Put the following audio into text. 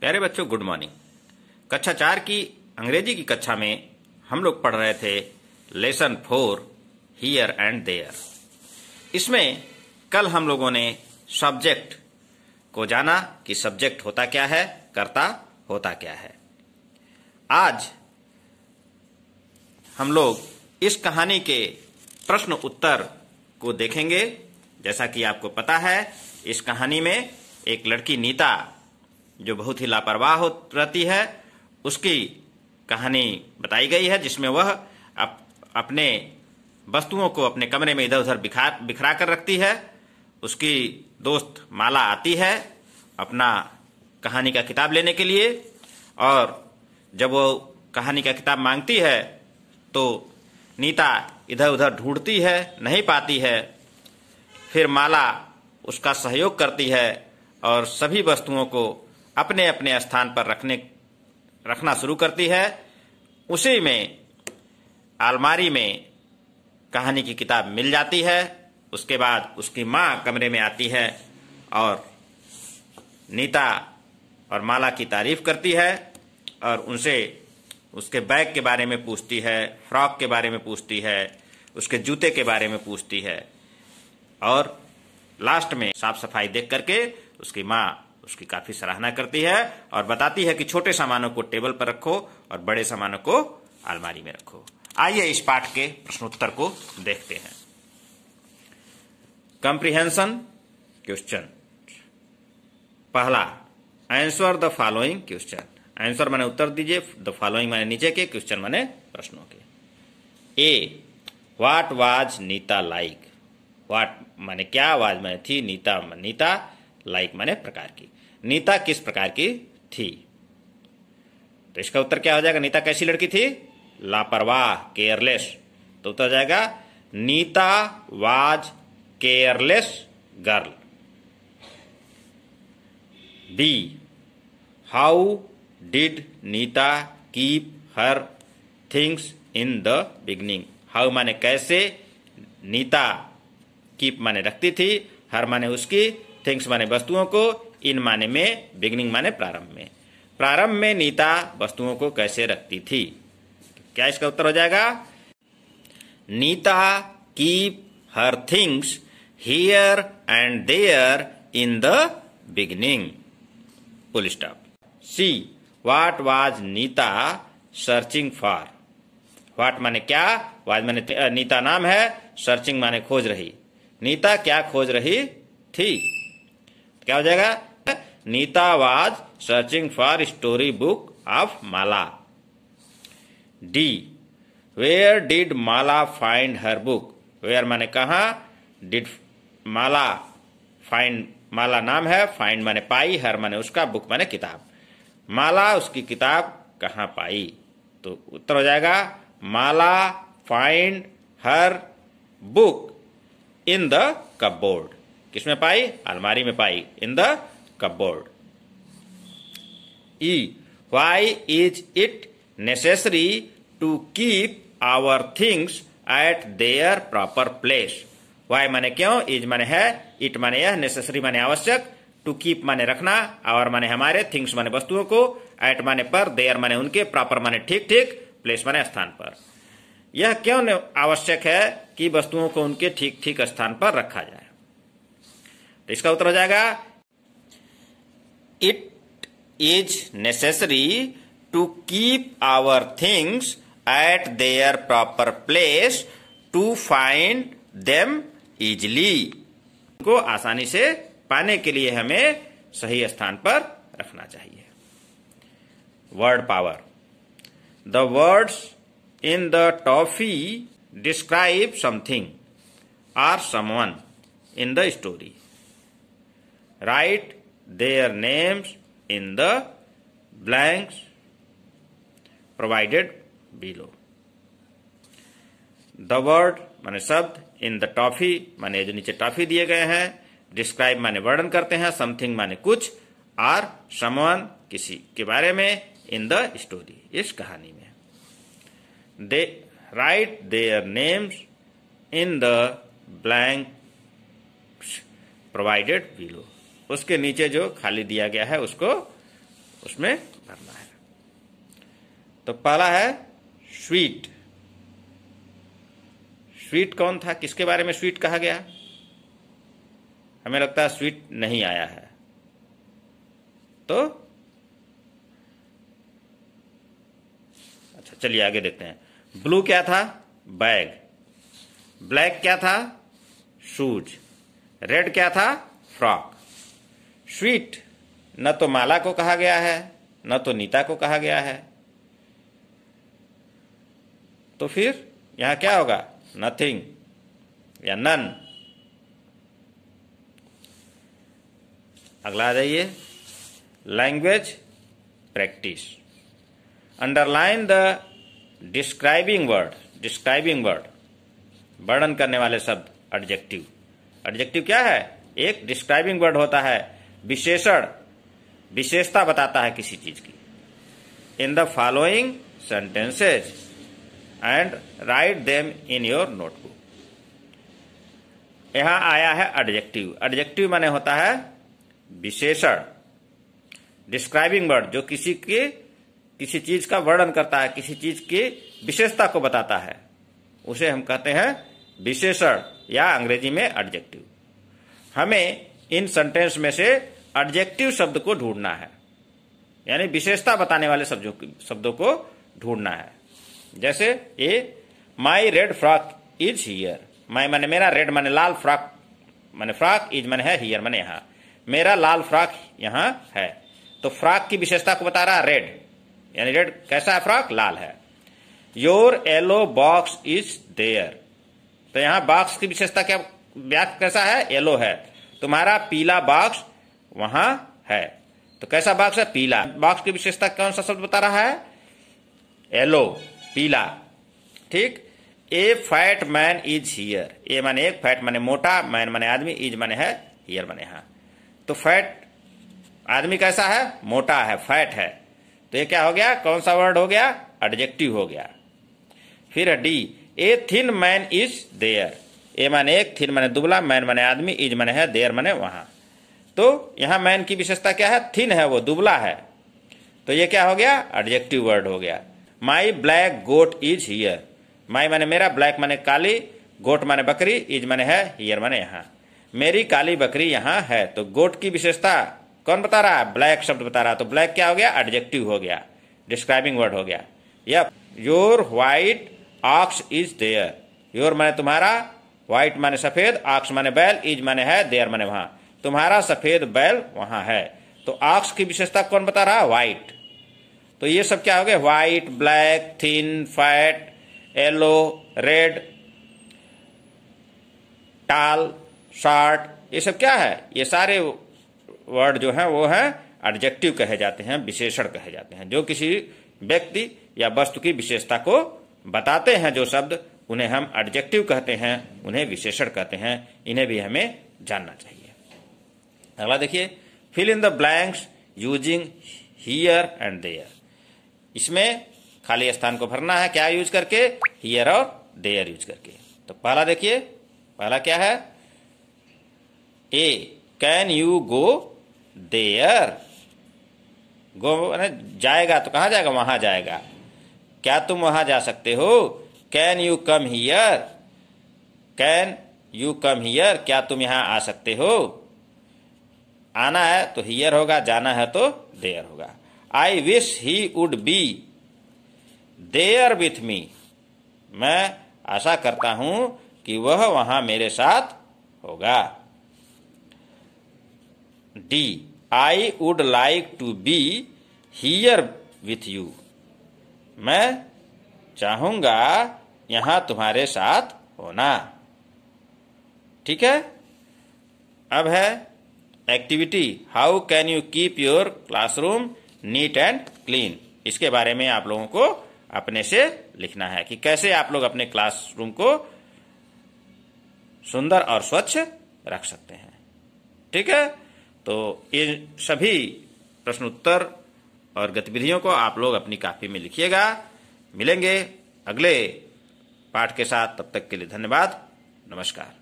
प्यारे बच्चों good morning कक्षा चार की अंग्रेजी की कक्षा में हम लोग पढ़ रहे थे lesson four here and there इसमें कल हम लोगों ने सब्जेक्ट को जाना कि सब्जेक्ट होता क्या है करता होता क्या है आज हम लोग इस कहानी के प्रश्न उत्तर को देखेंगे जैसा कि आपको पता है इस कहानी में एक लड़की नीता जो बहुत ही लापरवाह रहती है उसकी कहानी बताई गई है जिसमें वह अप, अपने वस्तुओं को अपने कमरे में इधर उधर बिखा बिखरा कर रखती है उसकी दोस्त माला आती है अपना कहानी का किताब लेने के लिए और जब वो कहानी का किताब मांगती है तो नीता इधर उधर ढूंढती है नहीं पाती है फिर माला उसका सहयोग करती है और सभी वस्तुओं को अपने अपने स्थान पर रखने रखना शुरू करती है उसी में अलमारी में कहानी की किताब मिल जाती है उसके बाद उसकी माँ कमरे में आती है और नीता और माला की तारीफ करती है और उनसे उसके बैग के बारे में पूछती है फ्रॉक के बारे में पूछती है उसके जूते के बारे में पूछती है और लास्ट में साफ सफाई देख करके उसकी माँ उसकी काफी सराहना करती है और बताती है कि छोटे सामानों को टेबल पर रखो और बड़े सामानों को अलमारी में रखो आइए इस पाठ के प्रश्नोत्तर को देखते हैं कंप्रीहेंशन क्वेश्चन पहला answer the following question answer माने उत्तर दीजिए द फॉलोइंग माने नीचे के क्वेश्चन माने प्रश्नों के A what was Neeta like what माने क्या आवाज माने थी नीता नीता लाइक माने प्रकार की नीता किस प्रकार की थी तो इसका उत्तर क्या हो जाएगा नीता कैसी लड़की थी लापरवाह केयरलेस तो उत्तर हो जाएगा Neeta was careless girl B how did Neeta keep her things in the beginning how माने कैसे नीता कीप माने रखती थी हर माने उसकी थिंग्स माने वस्तुओं को इन माने में बिगनिंग माने प्रारंभ में प्रारंभ में नीता वस्तुओं को कैसे रखती थी क्या इसका उत्तर हो जाएगा Neeta keep her things here and there in the beginning full stop C what was Neeta searching for what माने क्या वाज माने नीता नाम है सर्चिंग माने खोज रही नीता क्या खोज रही थी क्या हो जाएगा Neeta was searching for story book of Mala D where did Mala find her book where मैंने कहा डिड माला फाइंड माला नाम है फाइंड मैंने पाई हर मैंने उसका बुक मैंने किताब माला उसकी किताब कहाँ पाई तो उत्तर हो जाएगा Mala find her book in the cupboard किसमें पाई अलमारी में पाई in the cupboard e why is it necessary to keep our things at their proper place why माने क्यों इज माने hai it mane hai necessary mane आवश्यक टू कीप माने रखना आवर माने हमारे थिंग्स माने वस्तुओं को एट माने पर their माने उनके प्रॉपर माने ठीक ठीक प्लेस माने स्थान पर यह क्यों आवश्यक है कि वस्तुओं को उनके ठीक ठीक स्थान पर रखा जाए तो इसका उत्तर हो जाएगा it is necessary to keep our things at their proper place to find them easily को आसानी से पाने के लिए हमें सही स्थान पर रखना चाहिए word power the words in the toffee describe something or someone in the story write their names in the blanks provided below. The word माने शब्द इन द टॉफी माने जो नीचे टॉफी दिए गए हैं डिस्क्राइब माने वर्णन करते हैं समथिंग माने कुछ आर समवन किसी के बारे में इन द स्टोरी इस कहानी में दे write their names in the blanks provided below उसके नीचे जो खाली दिया गया है उसको उसमें भरना है तो पहला है स्वीट स्वीट कौन था किसके बारे में स्वीट कहा गया हमें लगता है स्वीट नहीं आया है तो अच्छा चलिए आगे देखते हैं ब्लू क्या था बैग ब्लैक क्या था शूज रेड क्या था फ्रॉक स्वीट न तो माला को कहा गया है न तो नीता को कहा गया है तो फिर यहां क्या होगा नथिंग या नन अगला आ जाइए language practice underline the describing word describing word वर्णन करने वाले शब्द एडजेक्टिव एडजेक्टिव क्या है एक डिस्क्राइबिंग वर्ड होता है विशेषण विशेषता बताता है किसी चीज की in the following sentences and write them in your notebook यहां आया है एडजेक्टिव एडजेक्टिव माने होता है विशेषण डिस्क्राइबिंग वर्ड जो किसी के किसी चीज का वर्णन करता है किसी चीज की विशेषता को बताता है उसे हम कहते हैं विशेषण या अंग्रेजी में एडजेक्टिव हमें इन सेंटेंस में से एडजेक्टिव शब्द को ढूंढना है यानी विशेषता बताने वाले शब्दों को ढूंढना है जैसे a my red frock is here my मैंने मेरा रेड माने लाल फ्रॉक माने फ्रॉक इज माने है हियर माने यहाँ मेरा लाल फ्रॉक यहाँ है तो फ्रॉक की विशेषता को बता रहा रेड यानी रेड कैसा है फ्रॉक लाल है your yellow box is there तो यहाँ बॉक्स की विशेषता क्या कैसा है येलो है तुम्हारा पीला बॉक्स वहां है तो कैसा बॉक्स है पीला बॉक्स की विशेषता कौन सा शब्द बता रहा है येलो पीला ठीक a fat man is here a माने एक फैट माने मोटा मैन माने आदमी इज माने है हियर माने हा तो फैट आदमी कैसा है मोटा है फैट है तो ये क्या हो गया कौन सा वर्ड हो गया एडजेक्टिव हो गया फिर D a thin man is there a माने एक थिन माने दुबला मैन माने आदमी इज माने है देर माने वहां तो यहां मैन की विशेषता क्या है थिन है वो दुबला है तो ये क्या हो गया एडजेक्टिव वर्ड हो गया my black goat is here my माने मेरा ब्लैक माने काली गोट माने बकरी इज माने है हियर माने यहाँ मेरी काली बकरी यहाँ है तो गोट की विशेषता कौन बता रहा है ब्लैक शब्द बता रहा है तो ब्लैक क्या हो गया एडजेक्टिव हो गया डिस्क्राइबिंग वर्ड हो गया या your white ox is there your माने तुम्हारा व्हाइट माने सफेद आक्स माने बैल इज माने है देयर माने वहां तुम्हारा सफेद बैल वहां है तो आक्स की विशेषता कौन बता रहा है व्हाइट तो ये सब क्या हो गया white black thin fat yellow red tall short ये सब क्या है ये सारे वर्ड जो है वो है एडजेक्टिव कहे जाते हैं विशेषण कहे जाते हैं जो किसी व्यक्ति या वस्तु की विशेषता को बताते हैं जो शब्द उन्हें हम एडजेक्टिव कहते हैं उन्हें विशेषण कहते हैं इन्हें भी हमें जानना चाहिए अगला देखिए fill in the blanks using here and there इसमें खाली स्थान को भरना है क्या यूज करके हियर और देयर यूज करके तो पहला देखिए पहला क्या है a can you go there go जाएगा तो कहां जाएगा वहां जाएगा क्या तुम वहां जा सकते हो can you come here can you come here क्या तुम यहां आ सकते हो आना है तो हियर होगा जाना है तो देयर होगा I wish he would be there with me मैं आशा करता हूं कि वह वहां मेरे साथ होगा D I would like to be here with you मैं चाहूंगा यहां तुम्हारे साथ होना ठीक है अब है activity how can you keep your classroom neat and clean इसके बारे में आप लोगों को अपने से लिखना है कि कैसे आप लोग अपने क्लासरूम को सुंदर और स्वच्छ रख सकते हैं ठीक है तो ये सभी प्रश्नोत्तर और गतिविधियों को आप लोग अपनी कापी में लिखिएगा मिलेंगे अगले पाठ के साथ तब तक के लिए धन्यवाद नमस्कार